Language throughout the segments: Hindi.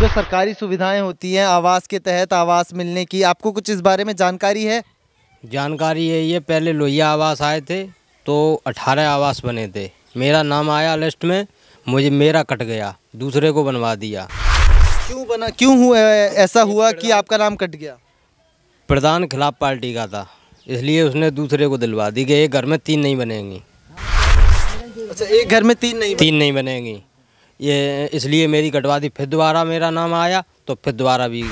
जो सरकारी सुविधाएं होती हैं आवास के तहत आवास मिलने की आपको कुछ इस बारे में जानकारी है जानकारी है ये पहले लोहिया आवास आए थे तो 18 आवास बने थे मेरा नाम आया लिस्ट में मुझे मेरा कट गया दूसरे को बनवा दिया क्यों बना क्यों हुआ ऐसा हुआ कि आपका नाम कट गया प्रधान खिलाफ पार्टी का था इसलिए उसने दूसरे को दिलवा दी कि एक घर में तीन नहीं बनेंगी अच्छा एक घर में तीन नहीं तीन नहीं बनेंगी ये इसलिए मेरी कटवा दी फिर दोबारा मेरा नाम आया तो फिर दोबारा भी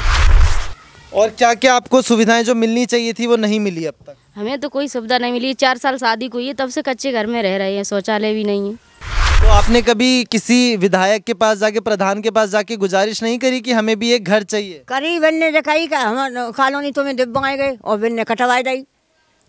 और क्या क्या आपको सुविधाएं जो मिलनी चाहिए थी वो नहीं मिली अब तक हमें तो कोई सुविधा नहीं मिली चार साल शादी को ये तब से कच्चे घर में रह रहे हैं शौचालय भी नहीं है तो आपने कभी किसी विधायक के पास जाके प्रधान के पास जाके गुजारिश नहीं करी कि हमें भी एक घर चाहिए करी बिन दिखाई का हम कॉलोनी तुम्हें तो दिबाए गए और बिन ने कटवाई दी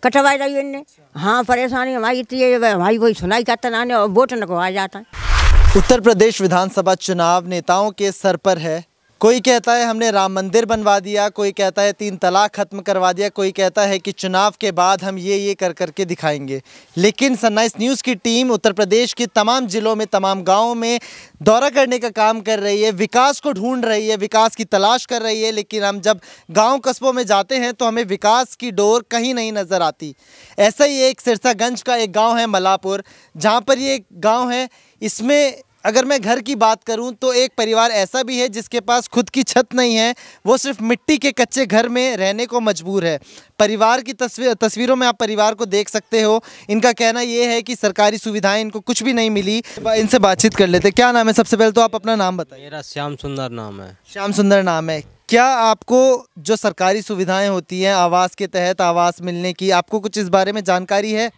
कटवाई दी बिन ने हाँ परेशानी हमारी हमारी कोई सुनाई करता ना और वोट न आ जाता है उत्तर प्रदेश विधानसभा चुनाव नेताओं के सर पर है कोई कहता है हमने राम मंदिर बनवा दिया कोई कहता है तीन तलाक ख़त्म करवा दिया कोई कहता है कि चुनाव के बाद हम ये ये कर करके दिखाएंगे लेकिन सनराइज़ न्यूज़ की टीम उत्तर प्रदेश के तमाम ज़िलों में तमाम गांवों में दौरा करने का काम कर रही है विकास को ढूंढ रही है विकास की तलाश कर रही है लेकिन हम जब गाँव कस्बों में जाते हैं तो हमें विकास की डोर कहीं नहीं नज़र आती ऐसा ही एक सिरसागंज का एक गाँव है मलापुर जहाँ पर ये गाँव है इसमें अगर मैं घर की बात करूं तो एक परिवार ऐसा भी है जिसके पास खुद की छत नहीं है वो सिर्फ मिट्टी के कच्चे घर में रहने को मजबूर है परिवार की तस्वीर तस्वीरों में आप परिवार को देख सकते हो इनका कहना ये है कि सरकारी सुविधाएं इनको कुछ भी नहीं मिली इनसे बातचीत कर लेते क्या नाम है सबसे पहले तो आप अपना नाम बताइए मेरा श्याम सुंदर नाम है श्याम सुंदर नाम है क्या आपको जो सरकारी सुविधाएँ होती हैं आवास के तहत आवास मिलने की आपको कुछ इस बारे में जानकारी है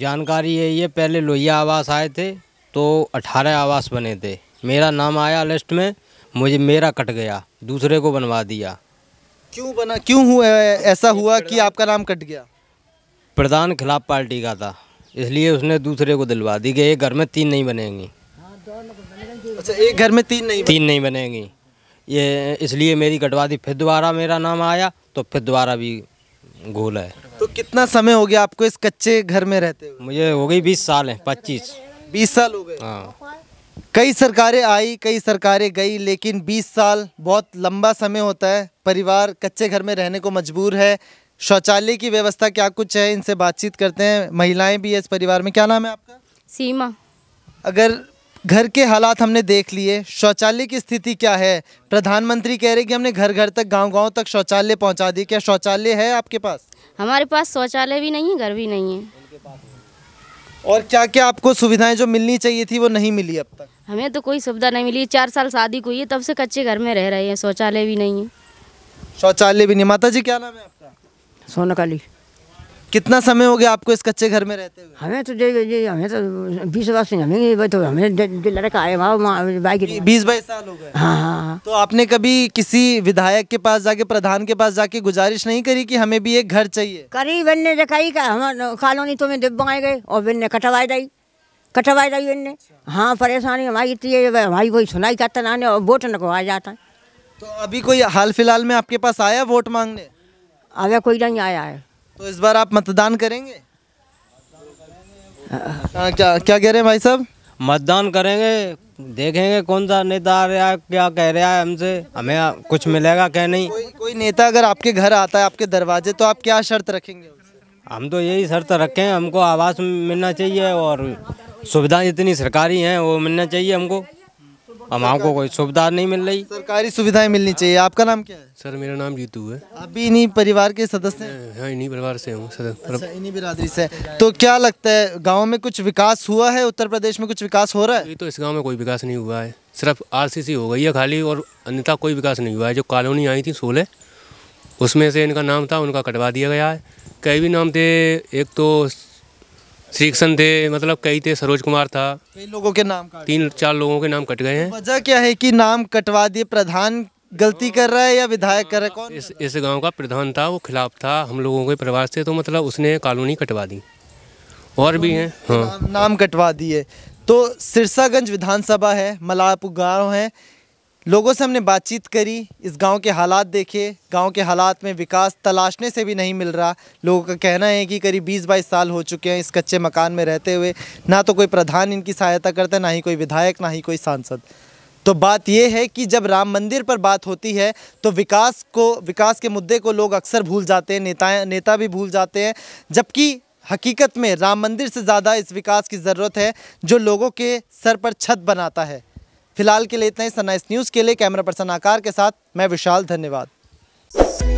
जानकारी है ये पहले लोहिया आवास आए थे तो अठारह आवास बने थे मेरा नाम आया लिस्ट में मुझे मेरा कट गया दूसरे को बनवा दिया क्यों बना क्यों हुआ ऐसा हुआ कि आपका नाम कट गया प्रधान खिलाफ पार्टी का था इसलिए उसने दूसरे को दिलवा दी कि एक घर में तीन नहीं बनेंगी अच्छा एक घर में तीन नहीं तीन नहीं बनेंगी ये इसलिए मेरी कटवा दी फिर दोबारा मेरा नाम आया तो फिर दोबारा भी गोल है तो कितना समय हो गया आपको इस कच्चे घर में रहते हुए मुझे हो गई बीस साल है पच्चीस बीस साल हो गए हाँ। कई सरकारें आई कई सरकारें गई लेकिन 20 साल बहुत लंबा समय होता है परिवार कच्चे घर में रहने को मजबूर है शौचालय की व्यवस्था क्या कुछ है इनसे बातचीत करते हैं महिलाएं भी है इस परिवार में क्या नाम है आपका सीमा अगर घर के हालात हमने देख लिए शौचालय की स्थिति क्या है प्रधानमंत्री कह रहे कि हमने घर घर तक गाँव गाँव तक शौचालय पहुँचा दिए क्या शौचालय है आपके पास हमारे पास शौचालय भी नहीं है घर भी नहीं है और क्या क्या आपको सुविधाएं जो मिलनी चाहिए थी वो नहीं मिली अब तक हमें तो कोई सुविधा नहीं मिली चार साल शादी को हुई है तब से कच्चे घर में रह रहे हैं शौचालय भी नहीं है शौचालय भी नहीं माता जी क्या नाम है आपका सोनकाली कितना समय हो गया आपको इस कच्चे घर में रहते हुए हमें तो ये हमें तो बीस बाईस साल हमें तो हमें लड़का आए बाइक बीस बाईस साल हो गए हाँ, हाँ हाँ तो आपने कभी किसी विधायक के पास जाके प्रधान के पास जाके गुजारिश नहीं करी कि हमें भी एक घर चाहिए करी बेन ने दिखाई का हम कॉलोनी तो में दिबाए गए और बेन ने कटवाए दी कटवाए दी बेन ने हाँ परेशानी हमारी इतनी है हमारी कोई सुनाई करता तो ना और वोट न को आ जाता तो अभी कोई हाल फिलहाल में आपके पास आया वोट मांगने अगर कोई नहीं आया है तो इस बार आप मतदान करेंगे आ, हाँ, क्या क्या कह रहे हैं भाई साहब मतदान करेंगे देखेंगे कौन सा नेता आ रहा है क्या कह रहा है हमसे हमें कुछ मिलेगा क्या नहीं कोई कोई नेता अगर आपके घर आता है आपके दरवाजे तो आप क्या शर्त रखेंगे हम तो यही शर्त रखें हमको आवास मिलना चाहिए और सुविधाएं इतनी सरकारी हैं वो मिलना चाहिए हमको हम आपको कोई सुविधा नहीं मिल रही सरकारी सुविधाएं मिलनी चाहिए आपका नाम क्या है सर मेरा नाम जीतू है आप भी इन्हीं परिवार के सदस्य हैं हाँ, इन्हीं परिवार से हूँ अच्छा, इन्हीं बिरादरी से तो क्या लगता है गाँव में कुछ विकास हुआ है उत्तर प्रदेश में कुछ विकास हो रहा है तो इस गाँव में कोई विकास नहीं हुआ है सिर्फ आर हो गई है खाली और अन्यथा कोई विकास नहीं हुआ है जो कॉलोनी आई थी सोलह उसमें से इनका नाम था उनका कटवा दिया गया है कई भी नाम थे एक तो श्री कृष्ण थे मतलब कई थे सरोज कुमार था कई लोगों के नाम तीन चार लोगों के नाम कट गए हैं वजह क्या है कि नाम कटवा दिए प्रधान गलती कर रहा है या विधायक कर रहा है कौन इस इस गांव का प्रधान था वो खिलाफ था हम लोगों के परिवार से तो मतलब उसने कॉलोनी कटवा दी और भी हैं हाँ नाम, नाम कटवा दिए तो सिरसागंज विधानसभा है मलापुर गाँव है लोगों से हमने बातचीत करी इस गांव के हालात देखे गांव के हालात में विकास तलाशने से भी नहीं मिल रहा लोगों का कहना है कि करीब 20-22 साल हो चुके हैं इस कच्चे मकान में रहते हुए ना तो कोई प्रधान इनकी सहायता करता है ना ही कोई विधायक ना ही कोई सांसद तो बात यह है कि जब राम मंदिर पर बात होती है तो विकास को विकास के मुद्दे को लोग अक्सर भूल जाते हैं नेता नेता भी भूल जाते हैं जबकि हकीकत में राम मंदिर से ज़्यादा इस विकास की ज़रूरत है जो लोगों के सर पर छत बनाता है फिलहाल के लिए इतना ही सनराइज न्यूज़ के लिए कैमरा पर्सन आकार के साथ मैं विशाल धन्यवाद